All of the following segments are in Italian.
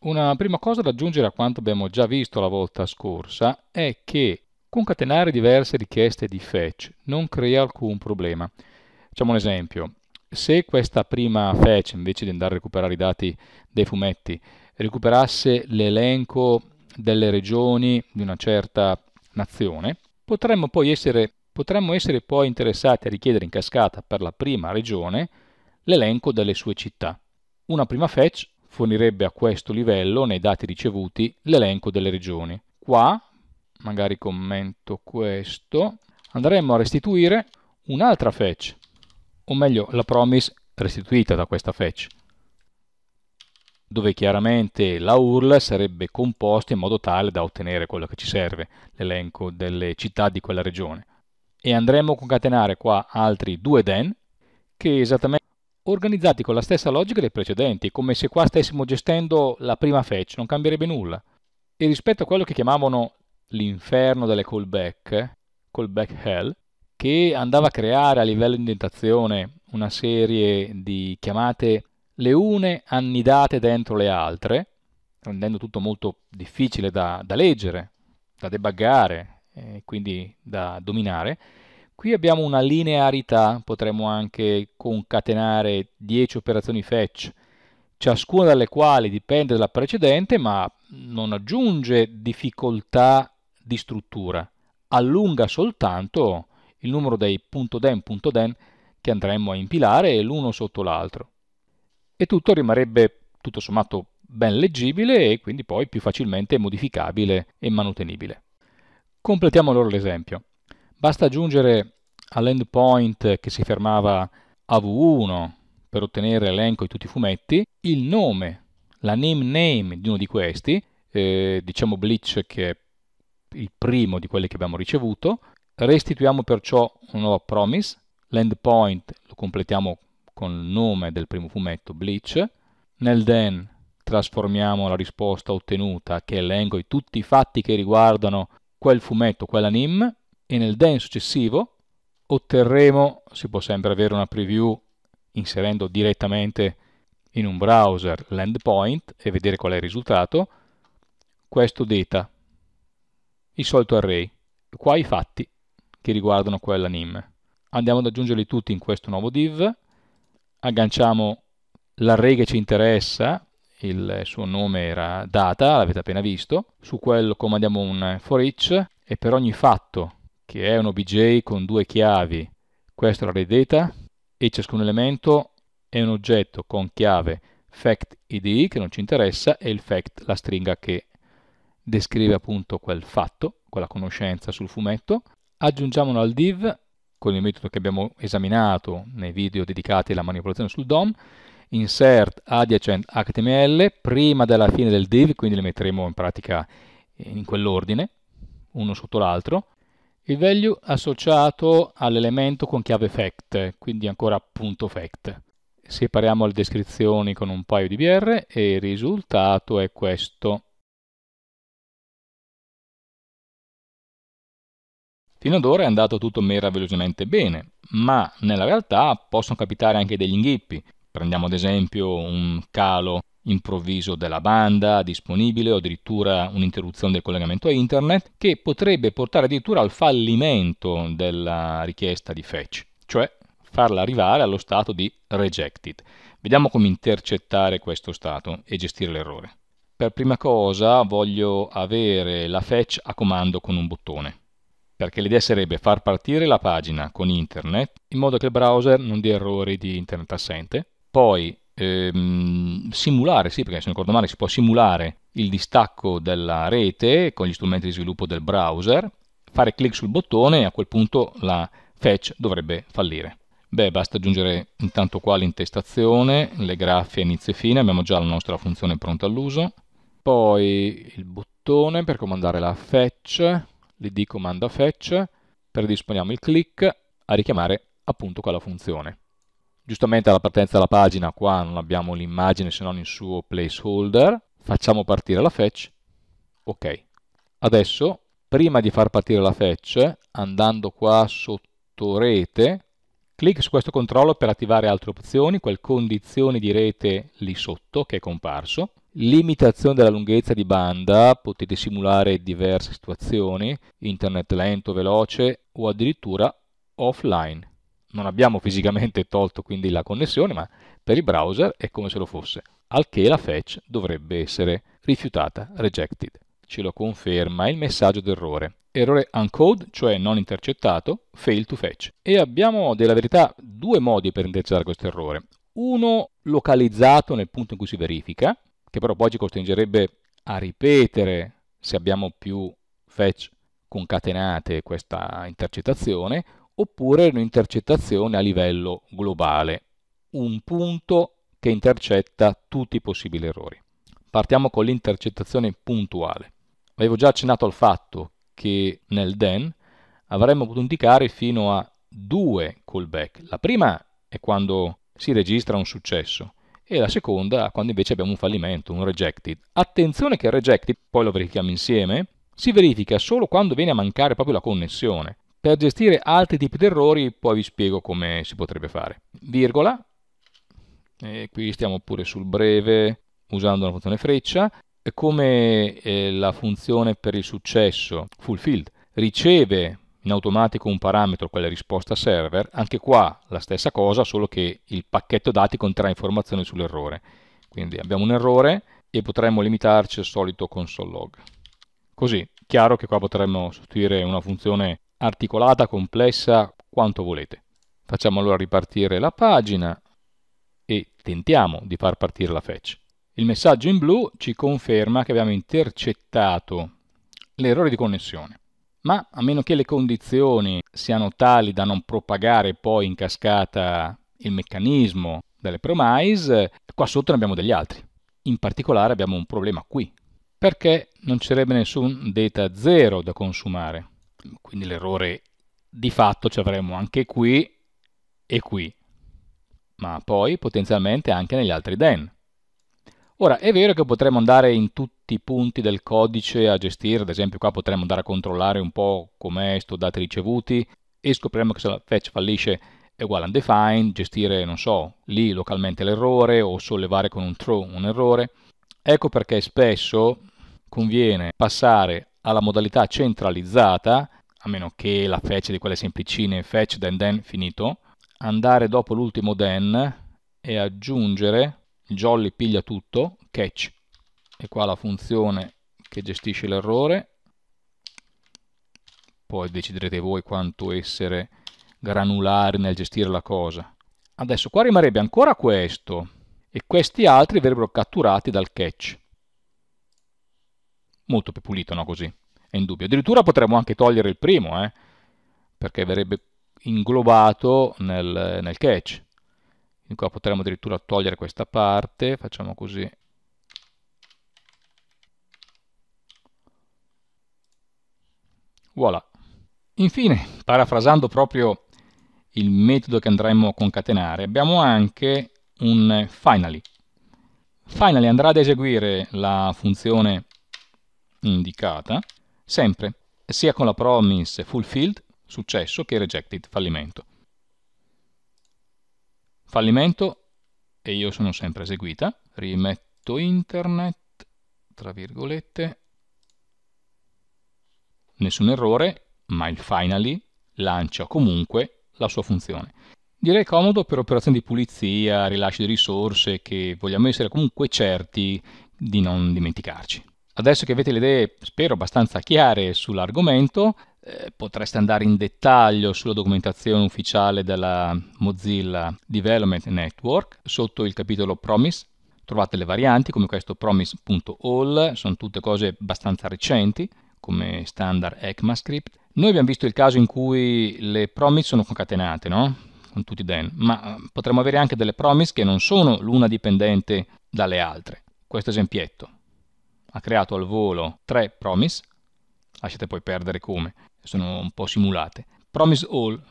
Una prima cosa da aggiungere a quanto abbiamo già visto la volta scorsa è che concatenare diverse richieste di fetch non crea alcun problema. Facciamo un esempio. Se questa prima fetch, invece di andare a recuperare i dati dei fumetti, recuperasse l'elenco delle regioni di una certa nazione, potremmo, poi essere, potremmo essere poi interessati a richiedere in cascata per la prima regione l'elenco delle sue città. Una prima fetch fornirebbe a questo livello, nei dati ricevuti, l'elenco delle regioni. Qua, magari commento questo, andremo a restituire un'altra fetch, o meglio la promise restituita da questa fetch, dove chiaramente la URL sarebbe composta in modo tale da ottenere quello che ci serve, l'elenco delle città di quella regione. E andremo a concatenare qua altri due den, che esattamente organizzati con la stessa logica dei precedenti, come se qua stessimo gestendo la prima fetch, non cambierebbe nulla. E rispetto a quello che chiamavano l'inferno delle callback, callback hell, che andava a creare a livello di indentazione una serie di chiamate le une annidate dentro le altre, rendendo tutto molto difficile da, da leggere, da debuggare, eh, quindi da dominare, Qui abbiamo una linearità, potremmo anche concatenare 10 operazioni fetch, ciascuna delle quali dipende dalla precedente, ma non aggiunge difficoltà di struttura, allunga soltanto il numero dei punto den, punto den che andremo a impilare l'uno sotto l'altro. E tutto rimarrebbe tutto sommato ben leggibile e quindi poi più facilmente modificabile e manutenibile. Completiamo allora l'esempio. Basta aggiungere all'endpoint che si fermava av 1 per ottenere l'elenco di tutti i fumetti il nome, la name name di uno di questi, eh, diciamo Bleach che è il primo di quelli che abbiamo ricevuto, restituiamo perciò una nuova promise, l'endpoint lo completiamo con il nome del primo fumetto Bleach, nel then trasformiamo la risposta ottenuta che è l'elenco di tutti i fatti che riguardano quel fumetto, quella name, e nel den successivo otterremo, si può sempre avere una preview inserendo direttamente in un browser l'endpoint e vedere qual è il risultato, questo data, il solito array, qua i fatti che riguardano quella NIM. Andiamo ad aggiungerli tutti in questo nuovo div, agganciamo l'array che ci interessa, il suo nome era data, l'avete appena visto, su quello comandiamo un for each e per ogni fatto che è un OBJ con due chiavi, questa è la array data, e ciascun elemento è un oggetto con chiave fact id che non ci interessa e il fact la stringa che descrive appunto quel fatto, quella conoscenza sul fumetto. Aggiungiamolo al div con il metodo che abbiamo esaminato nei video dedicati alla manipolazione sul DOM, insert adiacent HTML prima della fine del div, quindi li metteremo in pratica in quell'ordine, uno sotto l'altro, il value associato all'elemento con chiave fact, quindi ancora punto fact. Separiamo le descrizioni con un paio di br e il risultato è questo. Fino ad ora è andato tutto meravigliosamente bene, ma nella realtà possono capitare anche degli inghippi. Prendiamo ad esempio un calo improvviso della banda disponibile o addirittura un'interruzione del collegamento a internet che potrebbe portare addirittura al fallimento della richiesta di fetch, cioè farla arrivare allo stato di rejected. Vediamo come intercettare questo stato e gestire l'errore. Per prima cosa voglio avere la fetch a comando con un bottone, perché l'idea sarebbe far partire la pagina con internet in modo che il browser non dia errori di internet assente poi ehm, simulare, sì perché se non ricordo male si può simulare il distacco della rete con gli strumenti di sviluppo del browser, fare clic sul bottone e a quel punto la fetch dovrebbe fallire. Beh, basta aggiungere intanto qua l'intestazione, le grafie inizio e fine, abbiamo già la nostra funzione pronta all'uso. Poi il bottone per comandare la fetch, l'id comanda fetch, predisponiamo il click a richiamare appunto quella funzione. Giustamente alla partenza della pagina qua non abbiamo l'immagine se non il suo placeholder. Facciamo partire la fetch. Ok. Adesso, prima di far partire la fetch, andando qua sotto rete, Clic su questo controllo per attivare altre opzioni, quel condizioni di rete lì sotto che è comparso. Limitazione della lunghezza di banda, potete simulare diverse situazioni, internet lento, veloce o addirittura offline non abbiamo fisicamente tolto quindi la connessione, ma per il browser è come se lo fosse, al che la fetch dovrebbe essere rifiutata, rejected. Ce lo conferma il messaggio d'errore. Errore uncode, cioè non intercettato, fail to fetch. E abbiamo della verità due modi per indirizzare questo errore. Uno localizzato nel punto in cui si verifica, che però poi ci costringerebbe a ripetere se abbiamo più fetch concatenate questa intercettazione, oppure un'intercettazione a livello globale, un punto che intercetta tutti i possibili errori. Partiamo con l'intercettazione puntuale. Avevo già accennato al fatto che nel DEN avremmo potuto indicare fino a due callback. La prima è quando si registra un successo e la seconda quando invece abbiamo un fallimento, un rejected. Attenzione che il rejected, poi lo verifichiamo insieme, si verifica solo quando viene a mancare proprio la connessione. Per gestire altri tipi di errori poi vi spiego come si potrebbe fare. Virgola, e qui stiamo pure sul breve usando la funzione freccia, e come eh, la funzione per il successo fulfilled riceve in automatico un parametro, quella risposta server, anche qua la stessa cosa, solo che il pacchetto dati conterrà informazioni sull'errore. Quindi abbiamo un errore e potremmo limitarci al solito console log. Così, chiaro che qua potremmo sostituire una funzione articolata, complessa, quanto volete. Facciamo allora ripartire la pagina e tentiamo di far partire la fetch. Il messaggio in blu ci conferma che abbiamo intercettato l'errore di connessione. Ma a meno che le condizioni siano tali da non propagare poi in cascata il meccanismo delle promise, qua sotto ne abbiamo degli altri. In particolare abbiamo un problema qui, perché non ci sarebbe nessun data zero da consumare quindi l'errore di fatto ci avremo anche qui e qui, ma poi potenzialmente anche negli altri den. Ora, è vero che potremmo andare in tutti i punti del codice a gestire, ad esempio qua potremmo andare a controllare un po' com'è sto dati ricevuti e scopriremo che se la fetch fallisce è uguale a undefined, gestire, non so, lì localmente l'errore o sollevare con un true un errore. Ecco perché spesso conviene passare alla modalità centralizzata a meno che la fetch di quelle semplicine, fetch then then finito, andare dopo l'ultimo then e aggiungere jolly piglia tutto, catch. E qua la funzione che gestisce l'errore, poi deciderete voi quanto essere granulari nel gestire la cosa. Adesso qua rimarrebbe ancora questo e questi altri verrebbero catturati dal catch. Molto più pulito, no? Così è in dubbio. Addirittura potremmo anche togliere il primo, eh? perché verrebbe inglobato nel, nel catch. Quindi qua potremmo addirittura togliere questa parte, facciamo così. Voilà. Infine, parafrasando proprio il metodo che andremo a concatenare, abbiamo anche un finally. Finally andrà ad eseguire la funzione indicata sempre, sia con la promise fulfilled, successo, che rejected, fallimento. Fallimento, e io sono sempre eseguita, rimetto internet, tra virgolette, nessun errore, ma il finally lancia comunque la sua funzione. Direi comodo per operazioni di pulizia, rilascio di risorse, che vogliamo essere comunque certi di non dimenticarci. Adesso che avete le idee, spero, abbastanza chiare sull'argomento, eh, potreste andare in dettaglio sulla documentazione ufficiale della Mozilla Development Network sotto il capitolo Promise. Trovate le varianti come questo promise.all, sono tutte cose abbastanza recenti come standard ECMAScript. Noi abbiamo visto il caso in cui le promise sono concatenate, no? Con tutti i den, ma eh, potremmo avere anche delle promise che non sono l'una dipendente dalle altre. Questo esempietto ha creato al volo tre promise, lasciate poi perdere come, sono un po' simulate. Promise all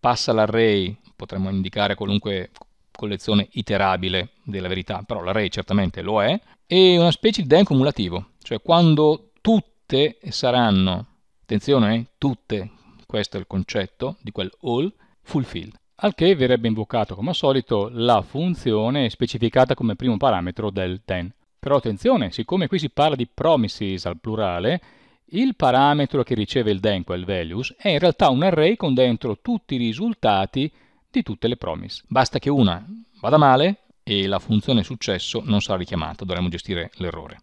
passa l'array, potremmo indicare qualunque collezione iterabile della verità, però l'array certamente lo è, e una specie di den cumulativo, cioè quando tutte saranno, attenzione, eh, tutte, questo è il concetto di quel all, fulfilled al che verrebbe invocato come al solito la funzione specificata come primo parametro del ten. Però attenzione, siccome qui si parla di promises al plurale, il parametro che riceve il Denquel values è in realtà un array con dentro tutti i risultati di tutte le promise. Basta che una vada male e la funzione successo non sarà richiamata, dovremo gestire l'errore.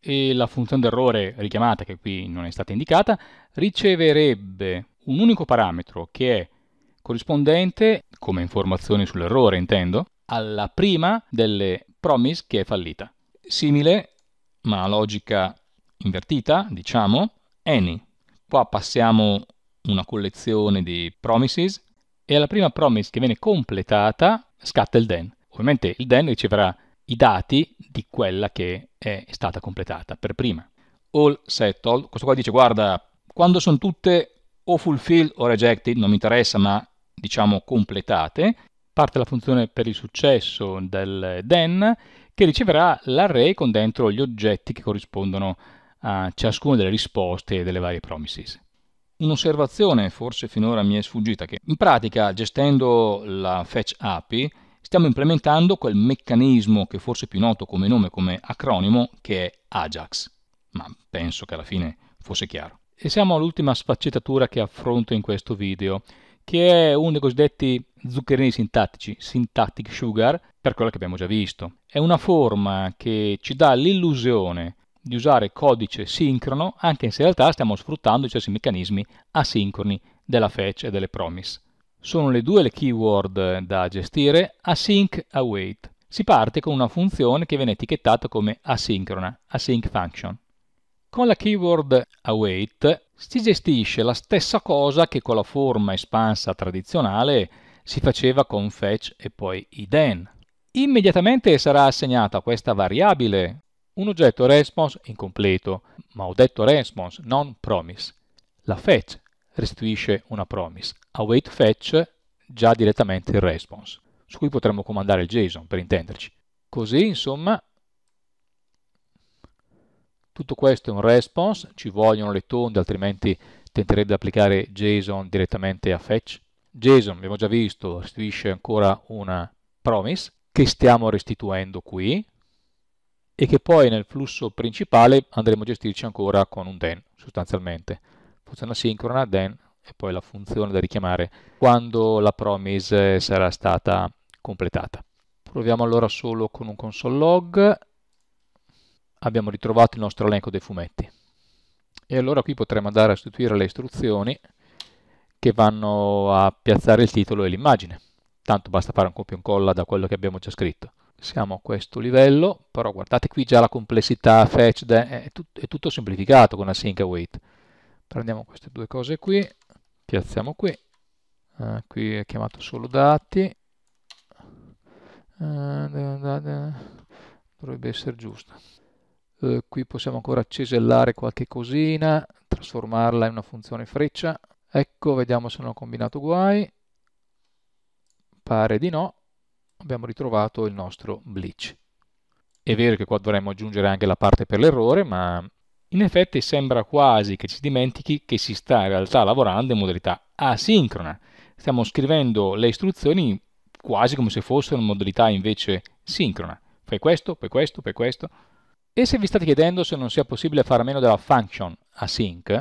E la funzione d'errore richiamata, che qui non è stata indicata, riceverebbe un unico parametro che è corrispondente, come informazione sull'errore intendo, alla prima delle promise che è fallita. Simile, ma logica invertita, diciamo, any. Qua passiamo una collezione di promises e alla prima promise che viene completata scatta il then. Ovviamente il then riceverà i dati di quella che è stata completata per prima. All settled, questo qua dice guarda, quando sono tutte o fulfilled o rejected, non mi interessa, ma diciamo completate, parte la funzione per il successo del den che riceverà l'array con dentro gli oggetti che corrispondono a ciascuna delle risposte e delle varie promises. Un'osservazione forse finora mi è sfuggita che in pratica gestendo la fetch API stiamo implementando quel meccanismo che forse è più noto come nome, come acronimo, che è Ajax, ma penso che alla fine fosse chiaro. E siamo all'ultima sfaccettatura che affronto in questo video, che è uno dei cosiddetti zuccherini sintattici, syntactic sugar, per quello che abbiamo già visto. È una forma che ci dà l'illusione di usare codice sincrono, anche se in realtà stiamo sfruttando i stessi meccanismi asincroni della fetch e delle promise. Sono le due le keyword da gestire, async await. Si parte con una funzione che viene etichettata come asincrona, async function. Con la keyword await si gestisce la stessa cosa che con la forma espansa tradizionale si faceva con fetch e poi iden. Immediatamente sarà assegnato a questa variabile un oggetto response incompleto, ma ho detto response, non promise. La fetch restituisce una promise, await fetch già direttamente il response, su cui potremmo comandare il JSON per intenderci. Così, insomma, tutto questo è un response, ci vogliono le tonde, altrimenti tenterebbe di applicare JSON direttamente a fetch. JSON, abbiamo già visto, restituisce ancora una promise che stiamo restituendo qui e che poi nel flusso principale andremo a gestirci ancora con un then, sostanzialmente. Funzione asincrona, then e poi la funzione da richiamare quando la promise sarà stata completata. Proviamo allora solo con un console log abbiamo ritrovato il nostro elenco dei fumetti. E allora qui potremmo andare a sostituire le istruzioni che vanno a piazzare il titolo e l'immagine. Tanto basta fare un copia e incolla da quello che abbiamo già scritto. Siamo a questo livello, però guardate qui già la complessità fetch è, tut è tutto semplificato con async await. Prendiamo queste due cose qui, piazziamo qui, uh, qui è chiamato solo dati, uh, da, da, da. dovrebbe essere giusto. Eh, qui possiamo ancora cesellare qualche cosina, trasformarla in una funzione freccia. Ecco, vediamo se non ho combinato guai. Pare di no. Abbiamo ritrovato il nostro bleach. È vero che qua dovremmo aggiungere anche la parte per l'errore, ma in effetti sembra quasi che ci dimentichi che si sta in realtà lavorando in modalità asincrona. Stiamo scrivendo le istruzioni quasi come se fossero in modalità invece sincrona. Fai questo, fai questo, fai questo. E se vi state chiedendo se non sia possibile fare a meno della function async,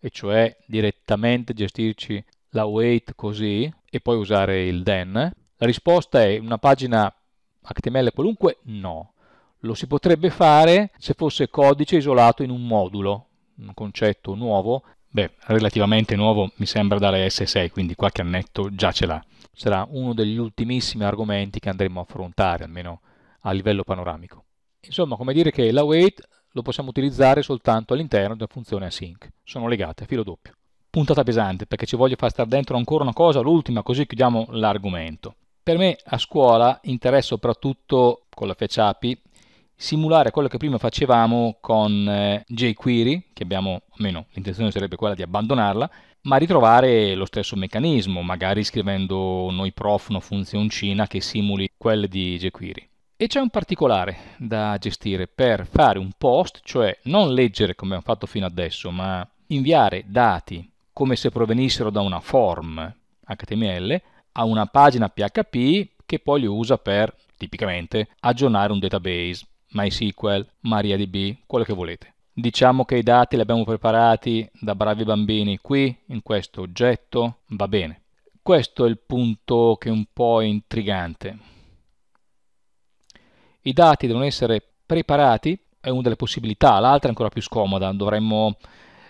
e cioè direttamente gestirci la wait così e poi usare il then, la risposta è una pagina HTML qualunque no. Lo si potrebbe fare se fosse codice isolato in un modulo, un concetto nuovo. Beh, relativamente nuovo mi sembra dalle S6, quindi qualche annetto già ce l'ha. Sarà uno degli ultimissimi argomenti che andremo a affrontare, almeno a livello panoramico. Insomma, come dire che l'await lo possiamo utilizzare soltanto all'interno della funzione async. Sono legate a filo doppio. Puntata pesante, perché ci voglio far stare dentro ancora una cosa, l'ultima, così chiudiamo l'argomento. Per me a scuola interessa soprattutto con la FaceAPI simulare quello che prima facevamo con eh, jQuery, che abbiamo, almeno l'intenzione sarebbe quella di abbandonarla, ma ritrovare lo stesso meccanismo, magari scrivendo noi prof una funzioncina che simuli quelle di jQuery. E c'è un particolare da gestire per fare un post, cioè non leggere come abbiamo fatto fino adesso, ma inviare dati come se provenissero da una form HTML a una pagina PHP che poi li usa per, tipicamente, aggiornare un database, MySQL, MariaDB, quello che volete. Diciamo che i dati li abbiamo preparati da bravi bambini qui, in questo oggetto, va bene. Questo è il punto che è un po' intrigante i dati devono essere preparati, è una delle possibilità, l'altra è ancora più scomoda, dovremmo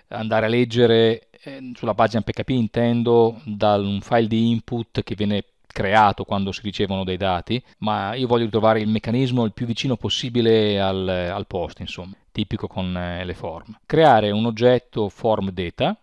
andare a leggere eh, sulla pagina PKP intendo da un file di input che viene creato quando si ricevono dei dati, ma io voglio trovare il meccanismo il più vicino possibile al, al post, insomma, tipico con eh, le form. Creare un oggetto form data,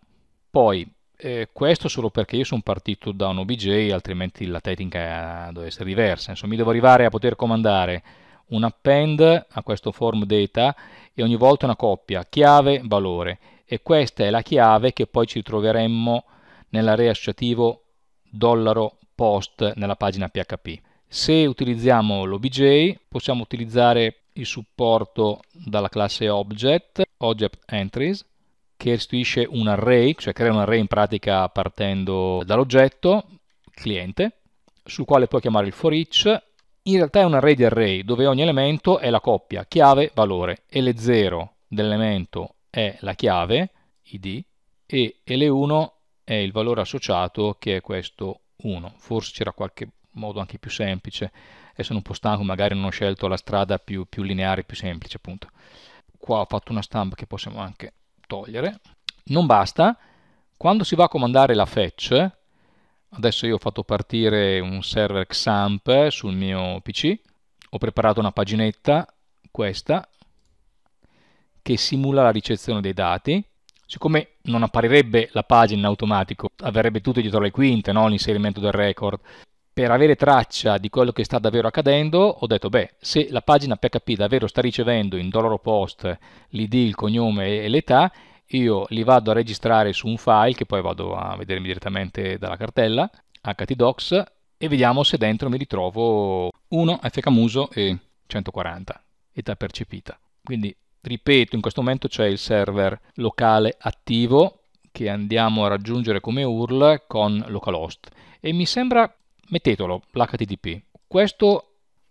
poi eh, questo solo perché io sono partito da un OBJ, altrimenti la tecnica deve essere diversa, insomma, mi devo arrivare a poter comandare un append a questo form data e ogni volta una coppia, chiave, valore. E questa è la chiave che poi ci troveremmo nell'area associativo dollaro post nella pagina PHP. Se utilizziamo l'obj possiamo utilizzare il supporto dalla classe object, object entries, che restituisce un array, cioè crea un array in pratica partendo dall'oggetto, cliente, sul quale puoi chiamare il for each in realtà è un array di array dove ogni elemento è la coppia chiave-valore. L0 dell'elemento è la chiave, id, e L1 è il valore associato che è questo 1. Forse c'era qualche modo anche più semplice. E sono un po' stanco, magari non ho scelto la strada più, più lineare, più semplice appunto. Qua ho fatto una stampa che possiamo anche togliere. Non basta, quando si va a comandare la fetch, Adesso io ho fatto partire un server XAMPP sul mio PC, ho preparato una paginetta, questa, che simula la ricezione dei dati. Siccome non apparirebbe la pagina in automatico, avverrebbe tutto dietro le quinte, no? l'inserimento del record. Per avere traccia di quello che sta davvero accadendo, ho detto, beh, se la pagina PHP davvero sta ricevendo in dollaro post l'id, il cognome e l'età, io li vado a registrare su un file che poi vado a vedermi direttamente dalla cartella htdocs e vediamo se dentro mi ritrovo 1 fkmuso e 140 età percepita. Quindi ripeto, in questo momento c'è il server locale attivo che andiamo a raggiungere come URL con localhost e mi sembra, mettetelo, l'HTTP. Questo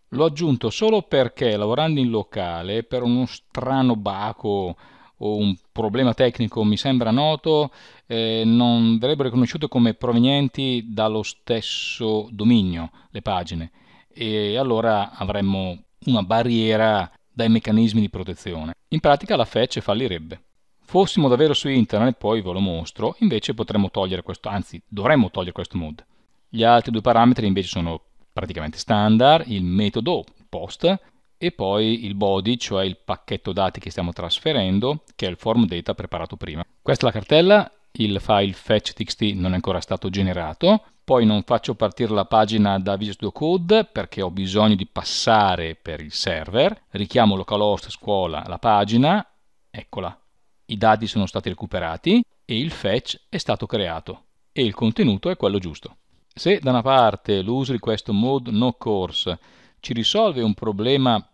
l'ho aggiunto solo perché lavorando in locale per uno strano baco o un problema tecnico mi sembra noto, eh, non verrebbero riconosciute come provenienti dallo stesso dominio le pagine e allora avremmo una barriera dai meccanismi di protezione. In pratica la fetch fallirebbe. Fossimo davvero su internet, poi ve lo mostro, invece potremmo togliere questo, anzi dovremmo togliere questo mod. Gli altri due parametri invece sono praticamente standard, il metodo post e poi il body, cioè il pacchetto dati che stiamo trasferendo, che è il form data preparato prima. Questa è la cartella, il file fetch.txt non è ancora stato generato, poi non faccio partire la pagina da Visual Studio Code perché ho bisogno di passare per il server, richiamo localhost scuola la pagina, eccola, i dati sono stati recuperati e il fetch è stato creato e il contenuto è quello giusto. Se da una parte l'uso di questo mode no course ci risolve un problema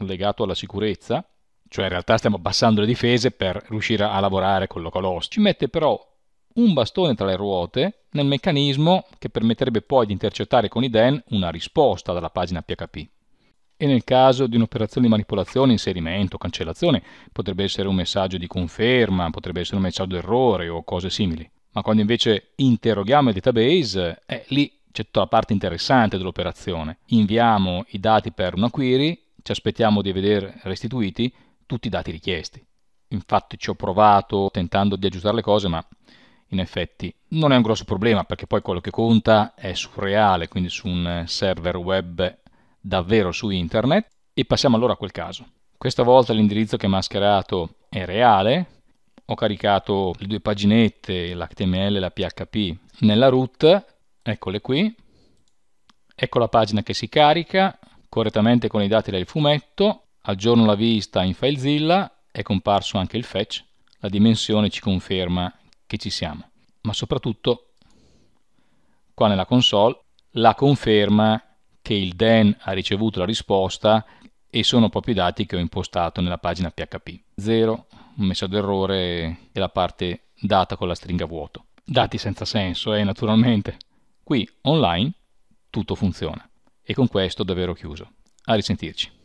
legato alla sicurezza, cioè in realtà stiamo abbassando le difese per riuscire a lavorare con l'Ocalos, ci mette però un bastone tra le ruote nel meccanismo che permetterebbe poi di intercettare con i DEN una risposta dalla pagina PHP. E nel caso di un'operazione di manipolazione, inserimento, cancellazione, potrebbe essere un messaggio di conferma, potrebbe essere un messaggio d'errore o cose simili. Ma quando invece interroghiamo il database, eh, lì c'è tutta la parte interessante dell'operazione. Inviamo i dati per una query, ci aspettiamo di vedere restituiti tutti i dati richiesti. Infatti ci ho provato tentando di aggiustare le cose, ma in effetti non è un grosso problema perché poi quello che conta è surreale, quindi su un server web davvero su internet. E passiamo allora a quel caso. Questa volta l'indirizzo che è mascherato è reale, ho caricato le due paginette, l'HTML e la PHP nella root eccole qui, ecco la pagina che si carica correttamente con i dati del fumetto, aggiorno la vista in FileZilla, è comparso anche il fetch, la dimensione ci conferma che ci siamo, ma soprattutto qua nella console la conferma che il DEN ha ricevuto la risposta e sono proprio i dati che ho impostato nella pagina PHP. 0, un messaggio d'errore e la parte data con la stringa vuoto. Dati senza senso, eh, naturalmente. Qui online tutto funziona. E con questo davvero chiuso. A risentirci.